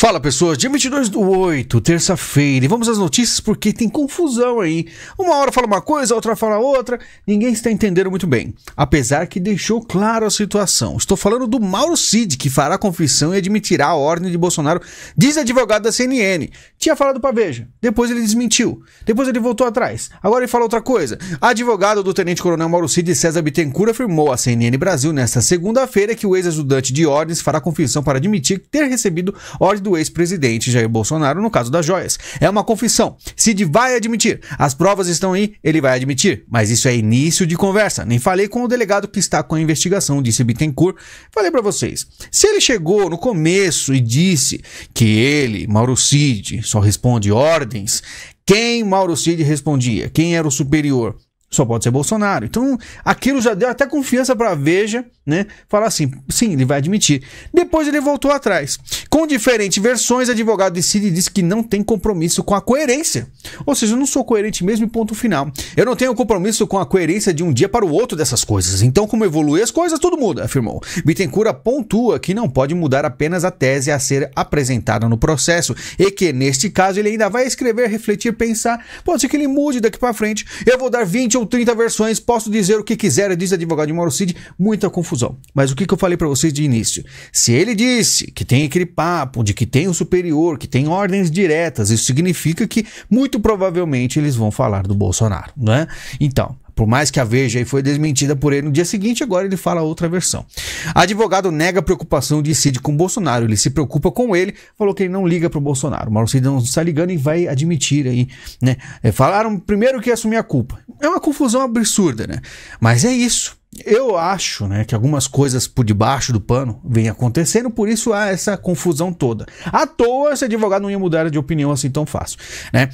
Fala pessoas, dia 22 do 8, terça-feira, e vamos às notícias porque tem confusão aí. Uma hora fala uma coisa, outra fala outra, ninguém está entendendo muito bem. Apesar que deixou claro a situação. Estou falando do Mauro Cid, que fará confissão e admitirá a ordem de Bolsonaro, diz advogado da CNN. Tinha falado pra Veja, depois ele desmentiu, depois ele voltou atrás, agora ele fala outra coisa. Advogado do tenente-coronel Mauro Cid, César Bittencourt, afirmou à CNN Brasil nesta segunda-feira que o ex-ajudante de ordens fará confissão para admitir ter recebido ordem do do ex-presidente Jair Bolsonaro no caso das joias. É uma confissão. Cid vai admitir. As provas estão aí, ele vai admitir. Mas isso é início de conversa. Nem falei com o delegado que está com a investigação, disse Bittencourt. Falei para vocês. Se ele chegou no começo e disse que ele, Mauro Cid, só responde ordens, quem Mauro Cid respondia? Quem era o superior? só pode ser Bolsonaro. Então, aquilo já deu até confiança para Veja, né? Falar assim, sim, ele vai admitir. Depois ele voltou atrás. Com diferentes versões, advogado de Cid disse que não tem compromisso com a coerência. Ou seja, eu não sou coerente mesmo ponto final. Eu não tenho compromisso com a coerência de um dia para o outro dessas coisas. Então, como evoluem as coisas, tudo muda, afirmou. Bittencourt pontua que não pode mudar apenas a tese a ser apresentada no processo e que, neste caso, ele ainda vai escrever, refletir, pensar. Pode ser que ele mude daqui para frente. Eu vou dar 20 ou 30 versões, posso dizer o que quiser, diz o advogado de Mauro Cid, muita confusão. Mas o que, que eu falei para vocês de início? Se ele disse que tem aquele papo de que tem o superior, que tem ordens diretas, isso significa que muito provavelmente eles vão falar do Bolsonaro, não é? Então, por mais que a Veja aí foi desmentida por ele no dia seguinte, agora ele fala outra versão. Advogado nega preocupação de Cid com Bolsonaro, ele se preocupa com ele, falou que ele não liga pro Bolsonaro. Mauro Cid não está ligando e vai admitir aí, né? É, falaram primeiro que assumir a culpa é uma confusão absurda, né? Mas é isso. Eu acho né, que algumas coisas por debaixo do pano vêm acontecendo, por isso há essa confusão toda. À toa esse advogado não ia mudar de opinião assim tão fácil, né?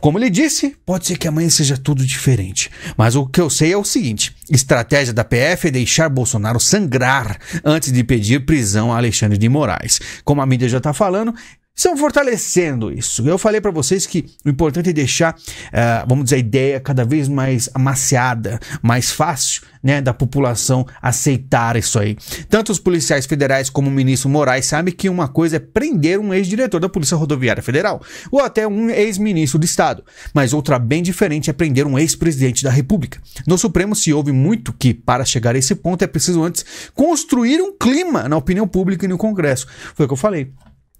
Como ele disse, pode ser que amanhã seja tudo diferente. Mas o que eu sei é o seguinte: estratégia da PF é deixar Bolsonaro sangrar antes de pedir prisão a Alexandre de Moraes. Como a mídia já está falando, estão fortalecendo isso. Eu falei para vocês que o importante é deixar, uh, vamos dizer, a ideia cada vez mais amaciada, mais fácil, né, da população aceitar isso aí. Tanto os policiais federais como o ministro Moraes sabem que uma coisa é prender um ex-diretor da Polícia Rodoviária Federal ou até um ex-ministro de Estado, mas outra bem diferente é prender um ex-presidente da República. No Supremo se ouve muito que, para chegar a esse ponto, é preciso antes construir um clima na opinião pública e no Congresso. Foi o que eu falei.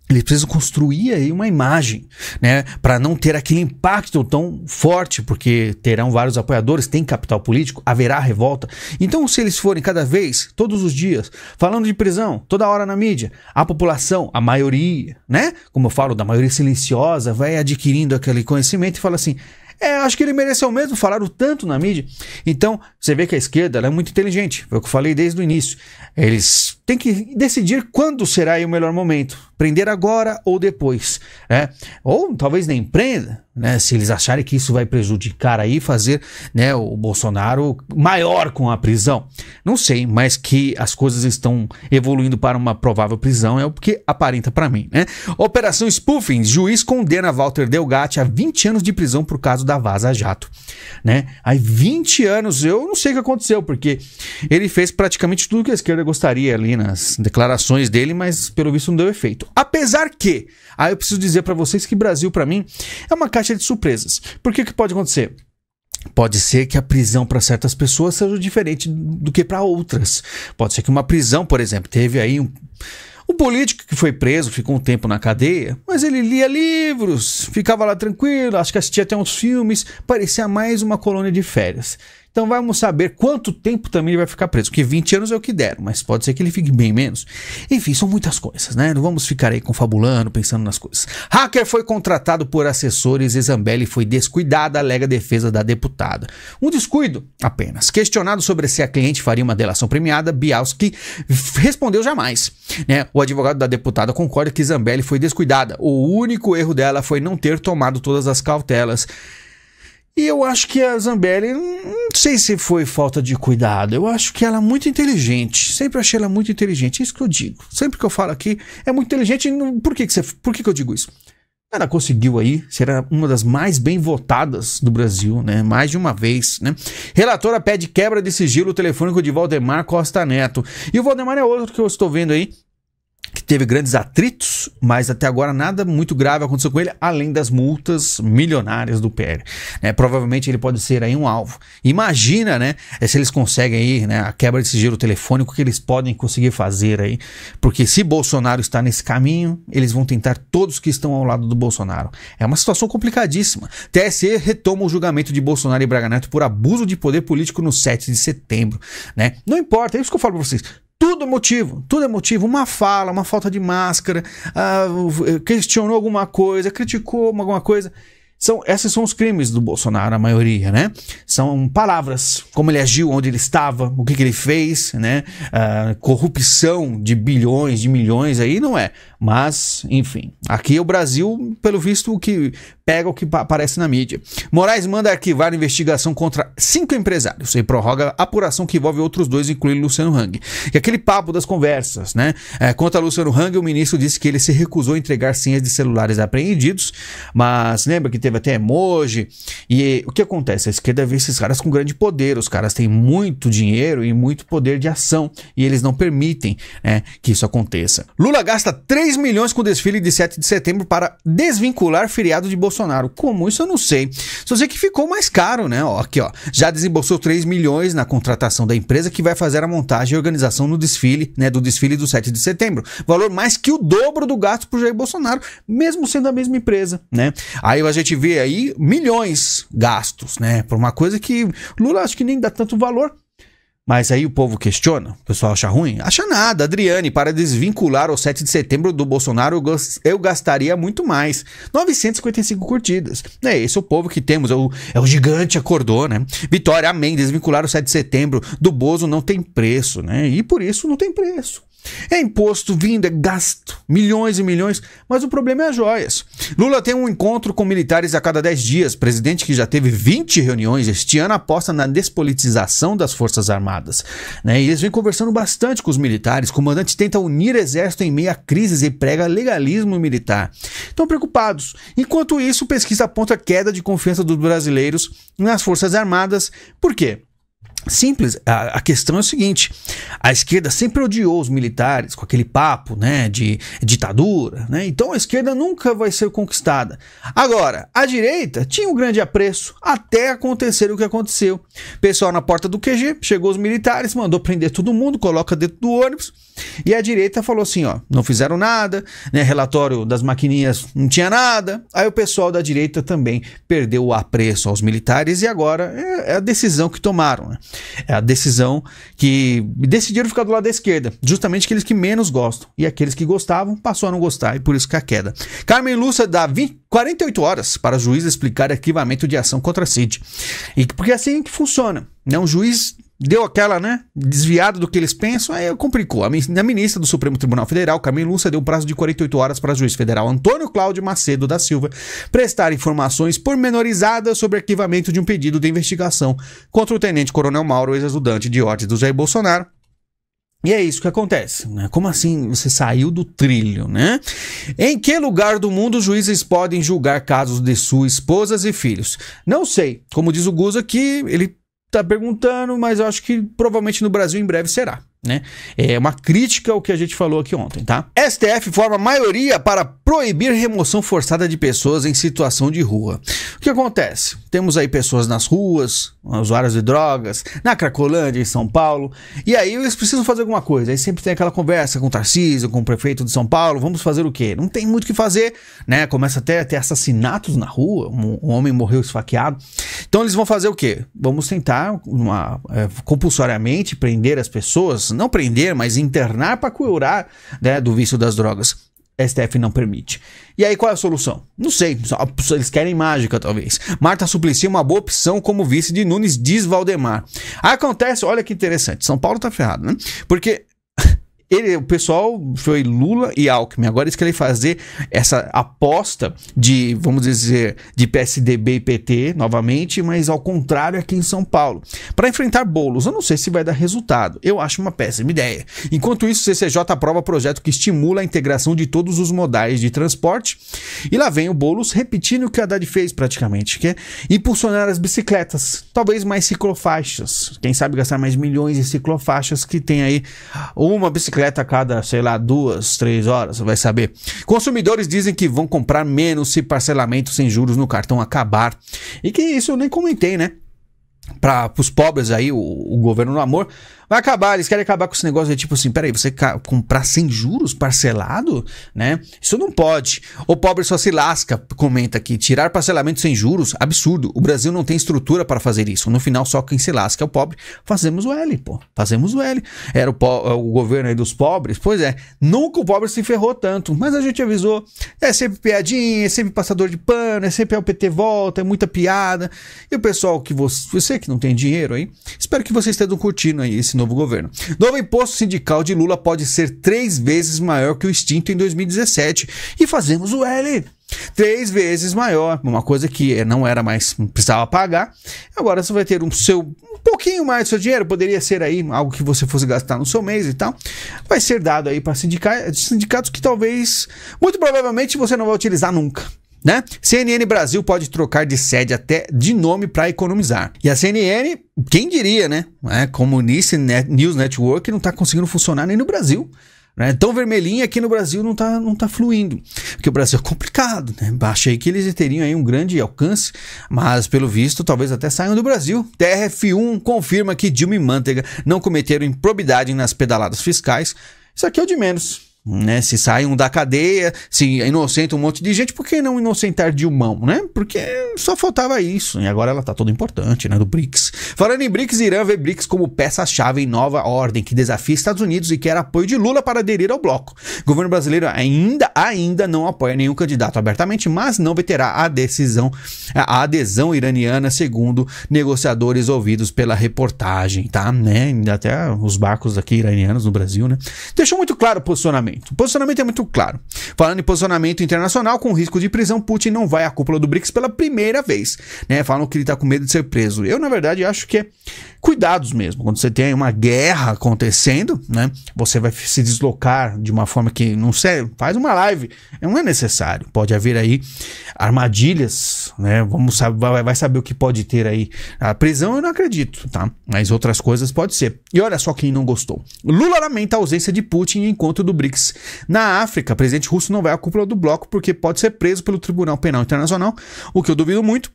Eles precisam construir aí uma imagem, né, para não ter aquele impacto tão forte, porque terão vários apoiadores, tem capital político, haverá revolta. Então, se eles forem cada vez, todos os dias, falando de prisão, toda hora na mídia, a população, a maioria, né, como eu falo, da maioria silenciosa, vai adquirindo aquele conhecimento e fala assim: é, acho que ele mereceu mesmo, falaram tanto na mídia. Então, você vê que a esquerda é muito inteligente, foi o que eu falei desde o início. Eles têm que decidir quando será o melhor momento prender agora ou depois, né? Ou talvez nem prenda, né? Se eles acharem que isso vai prejudicar aí, fazer né, o Bolsonaro maior com a prisão. Não sei, mas que as coisas estão evoluindo para uma provável prisão é o que aparenta para mim, né? Operação Spoofing, juiz condena Walter Delgatti a 20 anos de prisão por causa da Vaza Jato, né? Aí 20 anos, eu não sei o que aconteceu, porque ele fez praticamente tudo que a esquerda gostaria ali nas declarações dele, mas pelo visto não deu efeito muito. Apesar que, aí eu preciso dizer para vocês que Brasil, para mim, é uma caixa de surpresas. Porque que que pode acontecer? Pode ser que a prisão para certas pessoas seja diferente do que para outras. Pode ser que uma prisão, por exemplo, teve aí um. O político que foi preso ficou um tempo na cadeia, mas ele lia livros, ficava lá tranquilo, acho que assistia até uns filmes, parecia mais uma colônia de férias. Então vamos saber quanto tempo também ele vai ficar preso, porque 20 anos é o que deram, mas pode ser que ele fique bem menos. Enfim, são muitas coisas, né? Não vamos ficar aí confabulando, pensando nas coisas. Hacker foi contratado por assessores e Zambelli foi descuidada, alega a defesa da deputada. Um descuido apenas. Questionado sobre se a cliente faria uma delação premiada, Bialski respondeu jamais. Né? O advogado da deputada concorda que Zambelli foi descuidada. O único erro dela foi não ter tomado todas as cautelas e eu acho que a Zambelli, hum, não sei se foi falta de cuidado, eu acho que ela é muito inteligente. Sempre achei ela muito inteligente, é isso que eu digo. Sempre que eu falo aqui, é muito inteligente. Por que, que, você, por que, que eu digo isso? Ela conseguiu aí será uma das mais bem votadas do Brasil, né? Mais de uma vez, né? Relatora pede quebra de sigilo telefônico de Valdemar Costa Neto. E o Valdemar é outro que eu estou vendo aí, que teve grandes atritos, mas até agora nada muito grave aconteceu com ele, além das multas milionárias do PL. Né, provavelmente ele pode ser aí um alvo. Imagina, né, eh, se eles conseguem aí, né, a quebra desse giro telefônico que eles podem conseguir fazer aí, porque se Bolsonaro está nesse caminho, eles vão tentar todos que estão ao lado do Bolsonaro. É uma situação complicadíssima. TSE retoma o julgamento de Bolsonaro e Braga Neto por abuso de poder político no 7 de setembro, né? Não importa, é isso que eu falo para vocês. Tudo motivo, tudo é motivo. Uma fala, uma falta de máscara, uh, questionou alguma coisa, criticou alguma coisa. São, esses são os crimes do Bolsonaro, a maioria, né? São palavras, como ele agiu, onde ele estava, o que, que ele fez, né? Uh, corrupção de bilhões, de milhões aí, não é. Mas, enfim, aqui o Brasil, pelo visto, o que pega o que aparece na mídia. Moraes manda arquivar investigação contra cinco empresários e prorroga apuração que envolve outros dois, incluindo Luciano Hang. E aquele papo das conversas, né? É, Luciano Hang, o ministro disse que ele se recusou a entregar senhas de celulares apreendidos, mas lembra que teve até emoji. E o que acontece? A esquerda vê esses caras com grande poder, os caras têm muito dinheiro e muito poder de ação, e eles não permitem né, que isso aconteça. Lula gasta 3 3 milhões com desfile de 7 de setembro para desvincular feriado de Bolsonaro. Como isso eu não sei. Só sei que ficou mais caro, né? Ó, aqui, ó. Já desembolsou 3 milhões na contratação da empresa que vai fazer a montagem e organização no desfile, né? Do desfile do 7 de setembro. Valor mais que o dobro do gasto por Jair Bolsonaro, mesmo sendo a mesma empresa, né? Aí a gente vê aí milhões gastos, né? Por uma coisa que Lula acho que nem dá tanto valor, mas aí o povo questiona, o pessoal acha ruim? Acha nada, Adriane, para desvincular o 7 de setembro do Bolsonaro, eu gastaria muito mais. 955 curtidas. É esse o povo que temos, é o, é o gigante acordou, né? Vitória, amém, desvincular o 7 de setembro do Bozo não tem preço, né? E por isso não tem preço. É imposto, vinda, é gasto, milhões e milhões, mas o problema é as joias. Lula tem um encontro com militares a cada 10 dias. Presidente que já teve 20 reuniões este ano aposta na despolitização das Forças Armadas. Né? E eles vêm conversando bastante com os militares. O comandante tenta unir exército em meio a crises e prega legalismo militar. Estão preocupados. Enquanto isso, pesquisa aponta queda de confiança dos brasileiros nas Forças Armadas. Por quê? Simples, a, a, questão é o seguinte: a esquerda sempre odiou os militares com aquele papo né, de ditadura, né? então a esquerda nunca vai ser conquistada. Agora, a direita tinha um grande apreço até acontecer o que aconteceu. Pessoal na porta do QG, chegou os militares, mandou prender todo mundo, coloca dentro do ônibus e a direita falou assim: ó, não fizeram nada, né? Relatório das maquininhas não tinha nada. Aí o pessoal da direita também perdeu o apreço aos militares e agora é, é, a decisão que tomaram, né? É a decisão que decidiram ficar do lado da esquerda, justamente aqueles que menos gostam. E aqueles que gostavam passou a não gostar, e por isso que a queda. Carmen Lúcia dá 20, 48 horas para o juiz explicar arquivamento de ação contra Cid. E porque é assim que funciona. Né? Um juiz deu aquela, né, desviada do que eles pensam, aí complicou. A ministra do Supremo Tribunal Federal, camila Lúcia, deu um prazo de 48 horas para o juiz federal Antônio Cláudio Macedo da Silva prestar informações pormenorizadas sobre arquivamento de um pedido de investigação contra o tenente-coronel Mauro, ex-ajudante de ordem do Jair Bolsonaro, e é isso que acontece, né? Como assim você saiu do trilho, né? Em que lugar do mundo juízes podem julgar casos de suas esposas e filhos? Não sei. Como diz o Guza aqui, ele tá perguntando, mas eu acho que provavelmente no Brasil em breve será. Né? É uma crítica ao que a gente falou aqui ontem, tá? STF forma maioria para proibir remoção forçada de pessoas em situação de rua. O que acontece? Temos aí pessoas nas ruas, usuários de drogas, na Cracolândia, em São Paulo, e aí eles precisam fazer alguma coisa. Aí sempre tem aquela conversa com o Tarcísio, com o prefeito de São Paulo, vamos fazer o quê? Não tem muito o que fazer, né? Começa até a ter assassinatos na rua, um, um homem morreu esfaqueado. Então eles vão fazer o quê? Vamos tentar uma, é, compulsoriamente prender as pessoas, não prender, mas internar para curar né, do vício das drogas. STF não permite. E aí qual é a solução? Não sei, eles querem mágica talvez. Marta Suplicy é uma boa opção como vice de Nunes, diz Valdemar. Acontece, olha que interessante, São Paulo tá ferrado, né? Porque ele, o pessoal foi Lula e Alckmin. Agora eles querem fazer essa aposta de, vamos dizer, de PSDB e PT novamente, mas ao contrário aqui em São Paulo. Para enfrentar bolos, eu não sei se vai dar resultado. Eu acho uma péssima ideia. Enquanto isso, o CCJ aprova projeto que estimula a integração de todos os modais de transporte. E lá vem o Bolos repetindo o que a Haddad fez praticamente, que é impulsionar as bicicletas, talvez mais ciclofaixas. Quem sabe gastar mais milhões em ciclofaixas que tem aí uma bicicleta bicicleta a cada, sei lá, duas, três horas, vai saber. Consumidores dizem que vão comprar menos se parcelamento sem juros no cartão acabar. E que isso eu nem comentei, né? Para os pobres aí, o, o governo do amor Vai acabar, eles querem acabar com esse negócio de tipo assim, peraí, você comprar sem juros, parcelado, né? Isso não pode. O pobre só se lasca, comenta aqui. Tirar parcelamento sem juros, absurdo. O Brasil não tem estrutura para fazer isso. No final, só quem se lasca é o pobre. Fazemos o L, pô. Fazemos o L. Era o, é o governo aí dos pobres? Pois é. Nunca o pobre se ferrou tanto. Mas a gente avisou. É sempre piadinha, é sempre passador de pano, é sempre é o PT volta, é muita piada. E o pessoal que você, você que não tem dinheiro aí, espero que vocês estejam curtindo aí esse desse novo governo. Novo imposto sindical de Lula pode ser três vezes maior que o extinto em 2017. E fazemos o L. Três vezes maior. Uma coisa que eh, não era mais, não precisava pagar. Agora você vai ter um seu um pouquinho mais do seu dinheiro. Poderia ser aí algo que você fosse gastar no seu mês e tal. Vai ser dado aí para sindicatos que talvez, muito provavelmente, você não vai utilizar nunca né? CNN Brasil pode trocar de sede até de nome para economizar. E a CNN, quem diria, né? É, como Nice News Network não está conseguindo funcionar nem no Brasil. Né? Tão vermelhinha aqui no Brasil não está não tá fluindo. Porque o Brasil é complicado, né? Achei que eles teriam aí um grande alcance, mas pelo visto talvez até saiam do Brasil. TRF1 confirma que Dilma e Manteiga não cometeram improbidade nas pedaladas fiscais. Isso aqui é o de menos. Né? Se um da cadeia, se inocenta um monte de gente, por que não inocentar Dilmão, né? Porque só faltava isso, e agora ela tá toda importante, né? Do BRICS. Falando em BRICS, Irã vê BRICS como peça-chave em nova ordem, que desafia Estados Unidos e quer apoio de Lula para aderir ao bloco. O governo brasileiro ainda, ainda não apoia nenhum candidato abertamente, mas não veterá a decisão, a adesão iraniana, segundo negociadores ouvidos pela reportagem, tá? Né? Até os barcos aqui iranianos no Brasil, né? Deixou muito claro o posicionamento posicionamento. O posicionamento é muito claro. Falando em posicionamento internacional, com risco de prisão, Putin não vai à cúpula do BRICS pela primeira vez. Né? Falam que ele está com medo de ser preso. Eu, na verdade, acho que é cuidados mesmo. Quando você tem uma guerra acontecendo, né? você vai se deslocar de uma forma que não sei, Faz uma live. Não é necessário. Pode haver aí armadilhas. Né? Vamos saber, vai saber o que pode ter aí. A prisão eu não acredito, tá? Mas outras coisas pode ser. E olha só quem não gostou. Lula lamenta a ausência de Putin em encontro do BRICS país. Na África, o presidente russo não vai à cúpula do bloco porque pode ser preso pelo Tribunal Penal Internacional, o que eu duvido muito,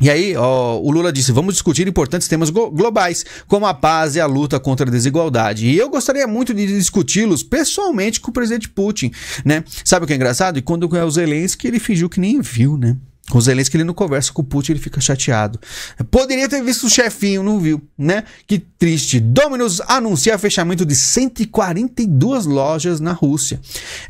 e aí, ó, o Lula disse: vamos discutir importantes temas globais, como a paz e a luta contra a desigualdade. E eu gostaria muito de discuti-los pessoalmente com o presidente Putin, né? Sabe o que é engraçado? E quando é o Zelensky, ele fingiu que nem viu, né? O Zelensky ele não conversa com o Putin, ele fica chateado. Poderia ter visto o chefinho, não viu, né? Que triste. Domino's anuncia fechamento de 142 lojas na Rússia.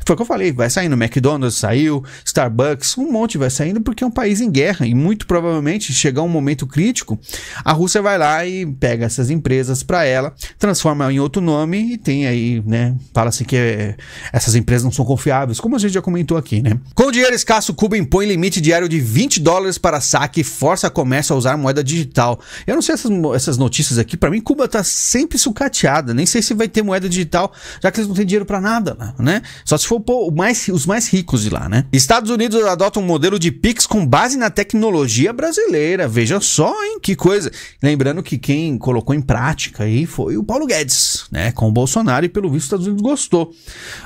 Foi o que eu falei, vai saindo McDonald's, saiu, Starbucks, um monte vai saindo porque é um país em guerra e muito provavelmente chegar um momento crítico, a Rússia vai lá e pega essas empresas para ela, transforma em outro nome e tem aí, né? fala assim que é, essas empresas não são confiáveis, como a gente já comentou aqui, né? Com dinheiro escasso, Cuba impõe limite diário de 20 dólares para saque força comércio a usar moeda digital. Eu não sei essas, essas notícias aqui, para mim Cuba tá sempre sucateada, nem sei se vai ter moeda digital, já que eles não têm dinheiro para nada, né? Só se for pô, mais, os mais ricos de lá, né? Estados Unidos adota um modelo de Pix com base na tecnologia brasileira. Veja só, hein? Que coisa. Lembrando que quem colocou em prática aí foi o Paulo Guedes, né? Com o Bolsonaro e pelo visto os Estados Unidos gostou.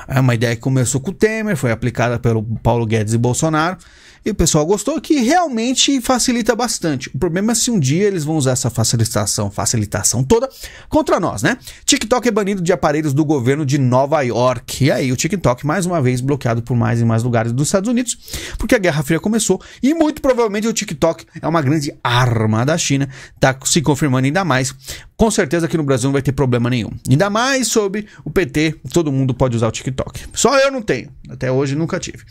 É uma ideia que começou com o Temer, foi aplicada pelo Paulo Guedes e Bolsonaro. E o pessoal gostou, que realmente facilita bastante. O problema é se um dia eles vão usar essa facilitação, facilitação toda contra nós, né? TikTok é banido de aparelhos do governo de Nova York. E aí, o TikTok, mais uma vez, bloqueado por mais e mais lugares dos Estados Unidos, porque a Guerra Fria começou e muito provavelmente o TikTok é uma grande arma da China. Tá se confirmando ainda mais. Com certeza que no Brasil não vai ter problema nenhum. Ainda mais sobre o PT, todo mundo pode usar o TikTok. Só eu não tenho. Até hoje nunca tive.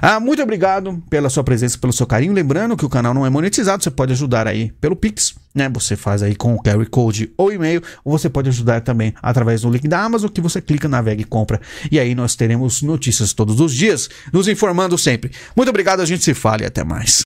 Ah, muito obrigado pela pela sua presença, pelo seu carinho. Lembrando que o canal não é monetizado, você pode ajudar aí pelo Pix, né? Você faz aí com o QR Code ou e-mail, ou você pode ajudar também através do link da Amazon, que você clica, navega e compra. E aí nós teremos notícias todos os dias, nos informando sempre. Muito obrigado, a gente se fala e até mais.